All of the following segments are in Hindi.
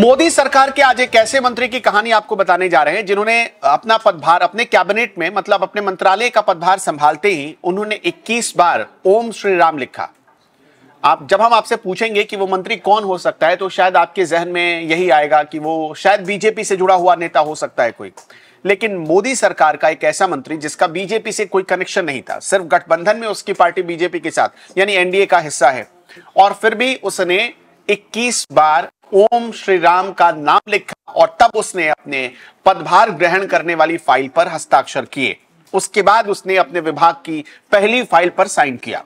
मोदी सरकार के आज एक ऐसे मंत्री की कहानी आपको बताने जा रहे हैं जिन्होंने अपना पदभार अपने कैबिनेट में मतलब अपने मंत्रालय का पदभार संभालते ही उन्होंने 21 बार ओम श्री राम लिखा आप जब हम आपसे पूछेंगे कि वो मंत्री कौन हो सकता है तो शायद आपके जहन में यही आएगा कि वो शायद बीजेपी से जुड़ा हुआ नेता हो सकता है कोई लेकिन मोदी सरकार का एक ऐसा मंत्री जिसका बीजेपी से कोई कनेक्शन नहीं था सिर्फ गठबंधन में उसकी पार्टी बीजेपी के साथ यानी एनडीए का हिस्सा है और फिर भी उसने 21 बार ओम श्री राम का नाम लिखा और तब उसने अपने पदभार ग्रहण करने वाली फाइल पर हस्ताक्षर किए उसके बाद उसने अपने विभाग की पहली फाइल पर साइन किया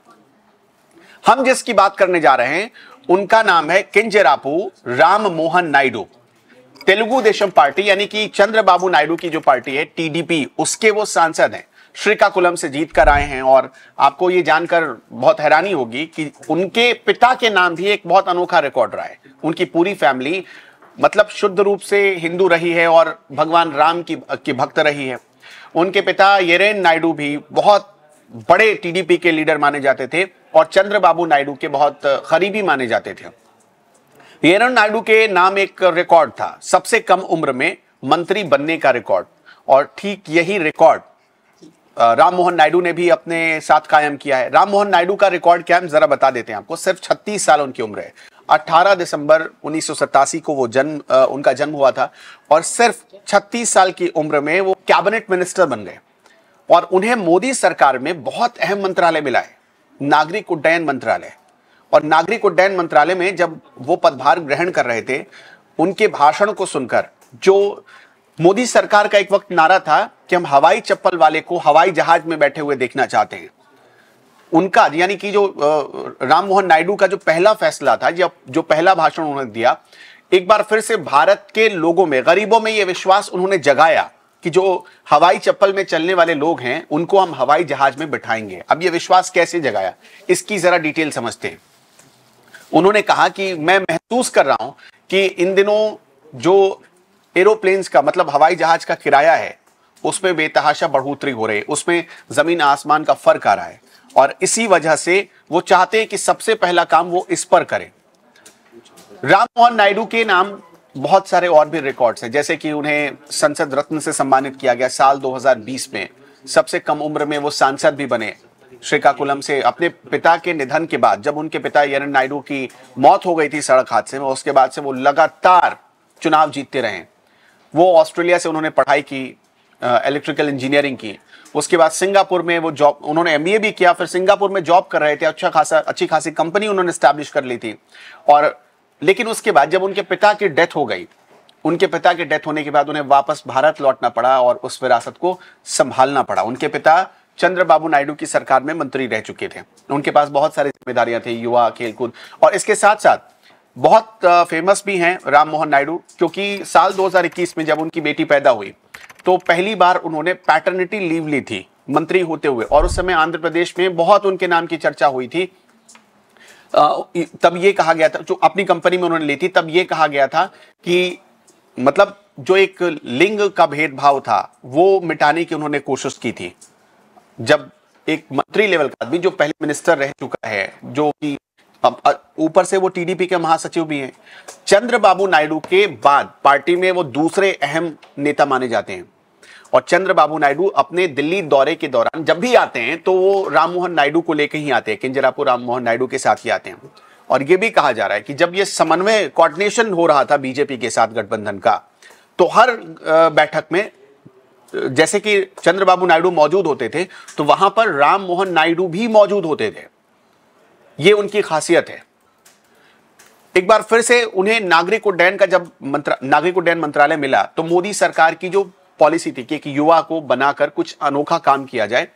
हम जिसकी बात करने जा रहे हैं उनका नाम है किंजरापू राम मोहन नायडू तेलुगु देशम पार्टी यानी कि चंद्रबाबू नायडू की जो पार्टी है टीडीपी उसके वो सांसद हैं श्रीकाकुलम से जीत कर आए हैं और आपको ये जानकर बहुत हैरानी होगी कि उनके पिता के नाम भी एक बहुत अनोखा रिकॉर्ड रहा है उनकी पूरी फैमिली मतलब शुद्ध रूप से हिंदू रही है और भगवान राम की की भक्त रही है उनके पिता येरेन नायडू भी बहुत बड़े टीडीपी के लीडर माने जाते थे और चंद्रबाबू नायडू के बहुत करीबी माने जाते थे येरन नायडू के नाम एक रिकॉर्ड था सबसे कम उम्र में मंत्री बनने का रिकॉर्ड और ठीक यही रिकॉर्ड राम मोहन नायडू ने भी अपने साथ कायम किया है राम मोहन नायडू का रिकॉर्ड क्या है जरा बता देते हैं आपको सिर्फ 36 साल उनकी उम्र है 18 दिसंबर उन्नीस को वो जन्म उनका जन्म हुआ था और सिर्फ 36 साल की उम्र में वो कैबिनेट मिनिस्टर बन गए और उन्हें मोदी सरकार में बहुत अहम मंत्रालय मिला है नागरिक उड्डयन मंत्रालय और नागरिक उड्डयन मंत्रालय में जब वो पदभार ग्रहण कर रहे थे उनके भाषण को सुनकर जो मोदी सरकार का एक वक्त नारा था कि हम हवाई चप्पल वाले को हवाई जहाज में बैठे हुए देखना चाहते हैं उनका यानी कि जो राम मोहन नायडू का जो पहला फैसला था जो पहला भाषण उन्होंने दिया एक बार फिर से भारत के लोगों में गरीबों में यह विश्वास उन्होंने जगाया कि जो हवाई चप्पल में चलने वाले लोग हैं उनको हम हवाई जहाज में बिठाएंगे अब यह विश्वास कैसे जगाया इसकी जरा डिटेल समझते हैं उन्होंने कहा कि मैं महसूस कर रहा हूं कि इन दिनों जो एरोप्लेन्स का मतलब हवाई जहाज का किराया है उसमें बेतहाशा बढ़ोतरी हो रही है उसमें ज़मीन आसमान का फर्क आ रहा है और इसी वजह से वो चाहते हैं कि सबसे पहला काम वो इस पर करें राम मोहन नायडू के नाम बहुत सारे और भी रिकॉर्ड्स हैं जैसे कि उन्हें संसद रत्न से सम्मानित किया गया साल 2020 में सबसे कम उम्र में वो सांसद भी बने श्रीकाकुलम से अपने पिता के निधन के बाद जब उनके पिता यरन नायडू की मौत हो गई थी सड़क हादसे में उसके बाद से वो लगातार चुनाव जीतते रहे वो ऑस्ट्रेलिया से उन्होंने पढ़ाई की इलेक्ट्रिकल इंजीनियरिंग की उसके बाद सिंगापुर में वो जॉब उन्होंने एम भी किया फिर सिंगापुर में जॉब कर रहे थे अच्छा खासा अच्छी खासी कंपनी उन्होंने स्टैब्लिश कर ली थी और लेकिन उसके बाद जब उनके पिता की डेथ हो गई उनके पिता के डेथ होने के बाद उन्हें वापस भारत लौटना पड़ा और उस विरासत को संभालना पड़ा उनके पिता चंद्रबाबू नायडू की सरकार में मंत्री रह चुके थे उनके पास बहुत सारी जिम्मेदारियां थी युवा खेलकूद और इसके साथ साथ बहुत फेमस भी हैं राम मोहन नायडू क्योंकि साल 2021 में जब उनकी बेटी पैदा हुई तो पहली बार उन्होंने पैटर्निटी लीव ली थी मंत्री होते हुए और उस समय आंध्र प्रदेश में बहुत उनके नाम की चर्चा हुई थी तब ये कहा गया था जो अपनी कंपनी में उन्होंने ली थी तब ये कहा गया था कि मतलब जो एक लिंग का भेदभाव था वो मिटाने की उन्होंने कोशिश की थी जब एक मंत्री लेवल का आदमी जो पहले मिनिस्टर रह चुका है जो कि ऊपर से वो टीडीपी के महासचिव भी हैं चंद्रबाबू नायडू के बाद पार्टी में वो दूसरे अहम नेता माने जाते हैं और चंद्रबाबू नायडू अपने दिल्ली दौरे के दौरान जब भी आते हैं तो वो राममोहन नायडू को लेकर ही आते हैं किंजरापुर राममोहन नायडू के साथ ही आते हैं और ये भी कहा जा रहा है कि जब ये समन्वय कोऑर्डिनेशन हो रहा था बीजेपी के साथ गठबंधन का तो हर बैठक में जैसे कि चंद्रबाबू नायडू मौजूद होते थे तो वहां पर राम मोहन नायडू भी मौजूद होते थे ये उनकी खासियत है एक बार फिर से उन्हें नागरिक उड्डयन का जब मंत्रा नागरिक उड्डयन मंत्रालय मिला तो मोदी सरकार की जो पॉलिसी थी कि एक युवा को बनाकर कुछ अनोखा काम किया जाए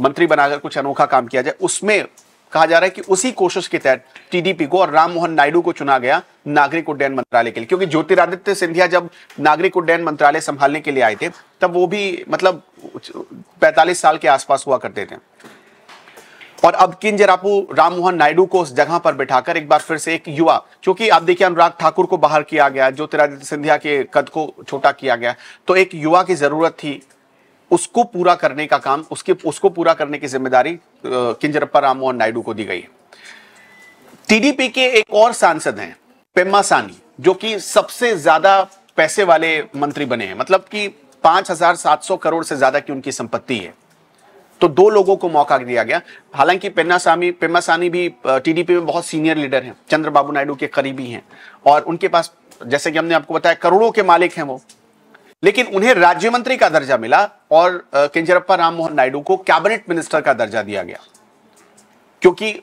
मंत्री बनाकर कुछ अनोखा काम किया जाए उसमें कहा जा रहा है कि उसी कोशिश के तहत टीडीपी को और राम मोहन नायडू को चुना गया नागरिक उड्डयन मंत्रालय के लिए क्योंकि ज्योतिरादित्य सिंधिया जब नागरिक उड्डयन मंत्रालय संभालने के लिए आए थे तब वो भी मतलब 45 साल के आसपास हुआ करते थे और अब किंजरापू राम मोहन नायडू को उस जगह पर बैठाकर एक बार फिर से एक युवा क्योंकि आप देखिए अनुराग ठाकुर को बाहर किया गया ज्योतिरादित्य सिंधिया के कद को छोटा किया गया तो एक युवा की जरूरत थी उसको पूरा करने का काम उसके उसको पूरा करने की जिम्मेदारी किंजरप्पा राम मोहन नायडू को दी गई है टीडीपी के एक और सांसद हैं पेम्मा सानी जो कि सबसे ज्यादा पैसे वाले मंत्री बने हैं मतलब कि पांच करोड़ से ज्यादा की उनकी संपत्ति है तो दो लोगों को मौका दिया गया हालांकि पेमा पेम्मासानी भी टीडीपी में बहुत सीनियर लीडर हैं चंद्रबाबू नायडू के करीबी हैं और उनके पास जैसे कि हमने आपको बताया करोड़ों के मालिक हैं वो लेकिन उन्हें राज्य मंत्री का दर्जा मिला और केंजरप्पा मोहन नायडू को कैबिनेट मिनिस्टर का दर्जा दिया गया क्योंकि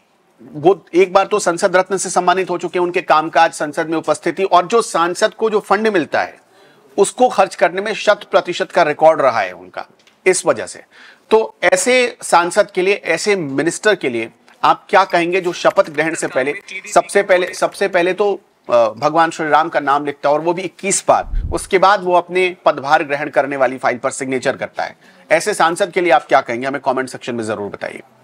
वो एक बार तो संसद रत्न से सम्मानित हो चुके हैं उनके कामकाज संसद में उपस्थिति और जो सांसद को जो फंड मिलता है उसको खर्च करने में शत प्रतिशत का रिकॉर्ड रहा है उनका इस वजह से तो ऐसे सांसद के लिए ऐसे मिनिस्टर के लिए आप क्या कहेंगे जो शपथ ग्रहण से पहले सबसे पहले सबसे पहले तो भगवान श्री राम का नाम लिखता है और वो भी 21 बार उसके बाद वो अपने पदभार ग्रहण करने वाली फाइल पर सिग्नेचर करता है ऐसे सांसद के लिए आप क्या कहेंगे हमें कमेंट सेक्शन में जरूर बताइए